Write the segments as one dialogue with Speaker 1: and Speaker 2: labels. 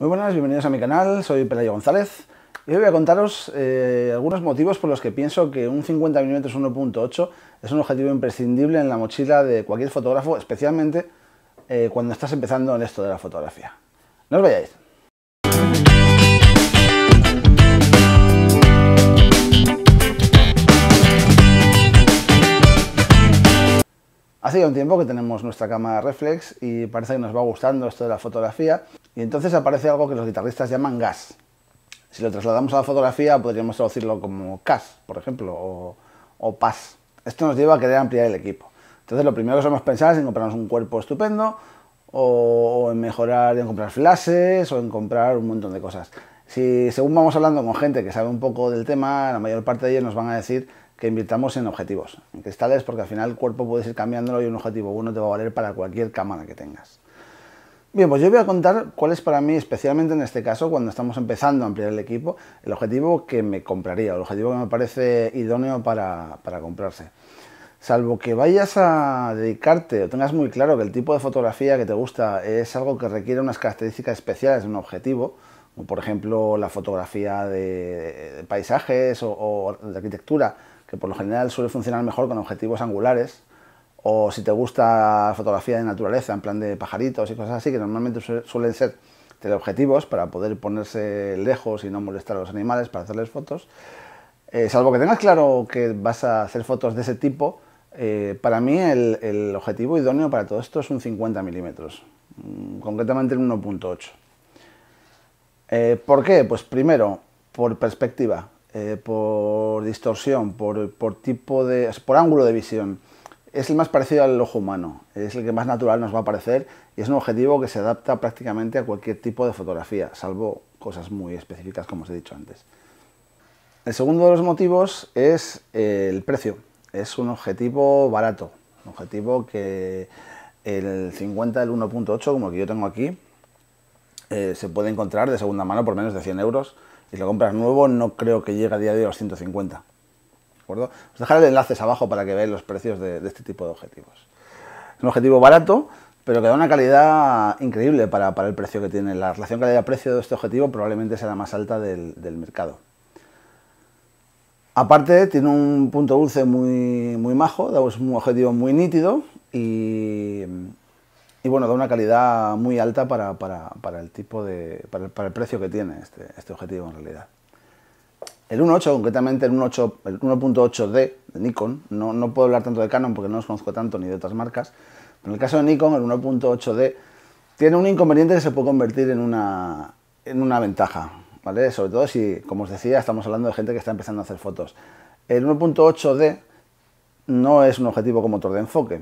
Speaker 1: Muy buenas, bienvenidos a mi canal, soy Pelayo González y hoy voy a contaros eh, algunos motivos por los que pienso que un 50mm 1.8 es un objetivo imprescindible en la mochila de cualquier fotógrafo, especialmente eh, cuando estás empezando en esto de la fotografía. No os vayáis. Hace ya un tiempo que tenemos nuestra cámara reflex y parece que nos va gustando esto de la fotografía y entonces aparece algo que los guitarristas llaman gas. Si lo trasladamos a la fotografía podríamos traducirlo como cas, por ejemplo, o, pas. Esto nos lleva a querer ampliar el equipo. Entonces lo primero que solemos pensar es en comprarnos un cuerpo estupendo o en mejorar, en comprar flashes o en comprar un montón de cosas. Si según vamos hablando con gente que sabe un poco del tema, la mayor parte de ellos nos van a decir que invirtamos en objetivos, en cristales, porque al final el cuerpo puedes ir cambiándolo y un objetivo bueno te va a valer para cualquier cámara que tengas. Bien, pues yo voy a contar cuál es para mí, especialmente en este caso, cuando estamos empezando a ampliar el equipo, el objetivo que me compraría, el objetivo que me parece idóneo para, comprarse. Salvo que vayas a dedicarte o tengas muy claro que el tipo de fotografía que te gusta es algo que requiere unas características especiales de un objetivo, como por ejemplo la fotografía de, paisajes o de arquitectura, que por lo general suele funcionar mejor con objetivos angulares, o si te gusta fotografía de naturaleza, en plan de pajaritos y cosas así, que normalmente suelen ser teleobjetivos para poder ponerse lejos y no molestar a los animales para hacerles fotos. Eh, salvo que tengas claro que vas a hacer fotos de ese tipo, eh, para mí el, objetivo idóneo para todo esto es un 50 milímetros, mm, concretamente un 1.8. Eh, ¿Por qué? Pues primero, por perspectiva. Eh, por distorsión, por, tipo de, por ángulo de visión, es el más parecido al ojo humano, es el que más natural nos va a parecer y es un objetivo que se adapta prácticamente a cualquier tipo de fotografía, salvo cosas muy específicas como os he dicho antes. El segundo de los motivos es eh, el precio. Es un objetivo barato, un objetivo que el 50, el 1.8, como el que yo tengo aquí, eh, se puede encontrar de segunda mano por menos de 100 euros y lo compras nuevo, no creo que llegue a día de hoy a los 150. ¿De acuerdo? Os dejaré enlaces abajo para que veáis los precios de, este tipo de objetivos. Es un objetivo barato, pero que da una calidad increíble para, el precio que tiene. La relación calidad-precio de este objetivo probablemente sea la más alta del, mercado. Aparte, tiene un punto dulce muy, muy majo, es un objetivo muy nítido y, y bueno, da una calidad muy alta para, el tipo de. Para el, precio que tiene este, este objetivo en realidad. El 1.8, concretamente el 1.8D de Nikon, no, puedo hablar tanto de Canon porque no los conozco tanto ni de otras marcas, pero en el caso de Nikon, el 1.8D tiene un inconveniente que se puede convertir en una, en una ventaja, ¿vale? Sobre todo si, como os decía, estamos hablando de gente que está empezando a hacer fotos. El 1.8D no es un objetivo con motor de enfoque,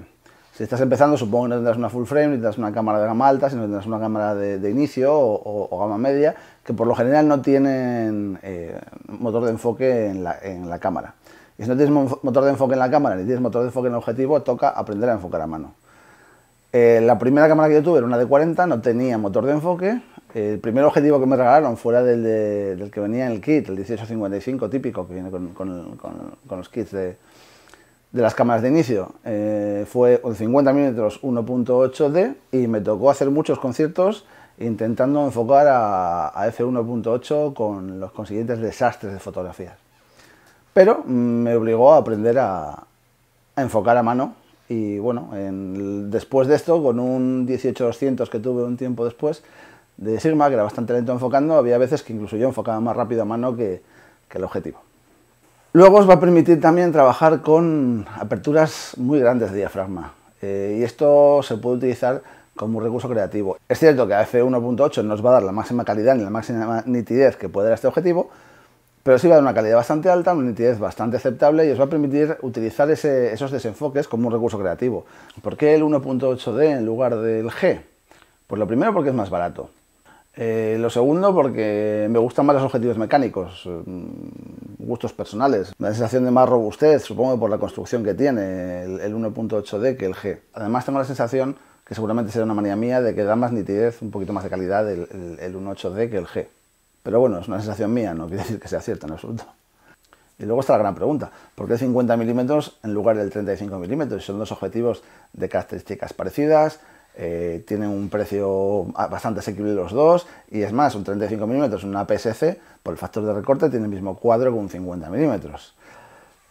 Speaker 1: si estás empezando, supongo que no tendrás una full frame, ni tendrás una cámara de gama alta, sino que tendrás una cámara de, inicio o, gama media, que por lo general no tienen eh, motor de enfoque en la, cámara. Y si no tienes motor de enfoque en la cámara, ni tienes motor de enfoque en el objetivo, toca aprender a enfocar a mano. Eh, la primera cámara que yo tuve era una de 40, no tenía motor de enfoque. El primer objetivo que me regalaron fuera del, que venía en el kit, el 1855 típico, que viene con los kits de, de las cámaras de inicio. Eh, fue fue 50 mm 1.8D y me tocó hacer muchos conciertos intentando enfocar a, F1.8 con los consiguientes desastres de fotografías. Pero mm, me obligó a aprender a, enfocar a mano y bueno, después de esto, con un 18200 que tuve un tiempo después de Sigma, que era bastante lento enfocando, había veces que incluso yo enfocaba más rápido a mano que el objetivo. Luego os va a permitir también trabajar con aperturas muy grandes de diafragma eh, y esto se puede utilizar como un recurso creativo. Es cierto que F1.8 nos va a dar la máxima calidad ni la máxima nitidez que puede dar este objetivo, pero sí va a dar una calidad bastante alta, una nitidez bastante aceptable y os va a permitir utilizar esos desenfoques como un recurso creativo. ¿Por qué el 1.8D en lugar del G? Pues lo primero porque es más barato. Eh, lo segundo porque me gustan más los objetivos mecánicos gustos personales. una sensación de más robustez, supongo por la construcción que tiene el, 1.8D que el G. Además tengo la sensación, que seguramente será una manía mía, de que da más nitidez, un poquito más de calidad el, 1.8D que el G. Pero bueno, es una sensación mía, no quiere decir que sea cierta en absoluto. Y luego está la gran pregunta, ¿por qué 50 milímetros en lugar del 35 milímetros? Son dos objetivos de características parecidas, eh, tienen un precio ah, bastante asequible los dos y es más, un 35 milímetros, una PSC, por el factor de recorte tiene el mismo cuadro que un 50 mm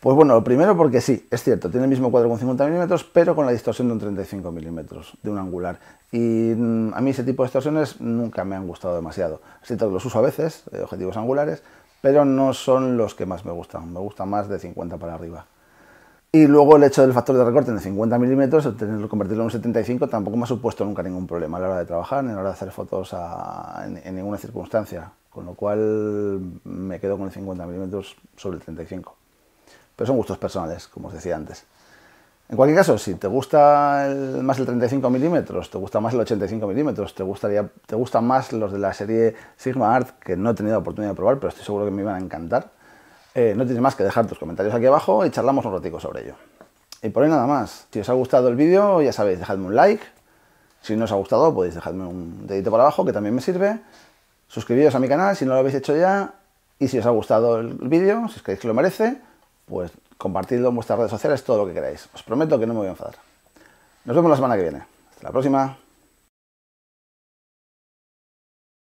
Speaker 1: Pues bueno, lo primero porque sí, es cierto, tiene el mismo cuadro con 50 milímetros, pero con la distorsión de un 35 milímetros, de un angular. Y mm, a mí ese tipo de distorsiones nunca me han gustado demasiado. Es que los uso a veces, eh, objetivos angulares, pero no son los que más me gustan. Me gustan más de 50 para arriba. Y luego el hecho del factor de recorte en 50 milímetros, tenerlo, convertirlo en un 75, tampoco me ha supuesto nunca ningún problema a la hora de trabajar, ni a la hora de hacer fotos en, ninguna circunstancia. Con lo cual me quedo con el 50 milímetros sobre el 35. Pero son gustos personales, como os decía antes. En cualquier caso, si te gusta más el 35 milímetros, te gusta más el 85 milímetros, te, gustaría, te gustan más los de la serie Sigma Art, que no he tenido la oportunidad de probar, pero estoy seguro que me iban a encantar eh, no tienes más que dejar tus comentarios aquí abajo y charlamos un ratico sobre ello. Y por ahí nada más. Si os ha gustado el vídeo, ya sabéis, dejadme un like. Si no os ha gustado, podéis dejarme un dedito para abajo, que también me sirve. Suscribiros a mi canal si no lo habéis hecho ya. Y si os ha gustado el vídeo, si creéis que lo merece, pues compartidlo en vuestras redes sociales, todo lo que queráis. Os prometo que no me voy a enfadar. Nos vemos la semana que viene. Hasta la próxima.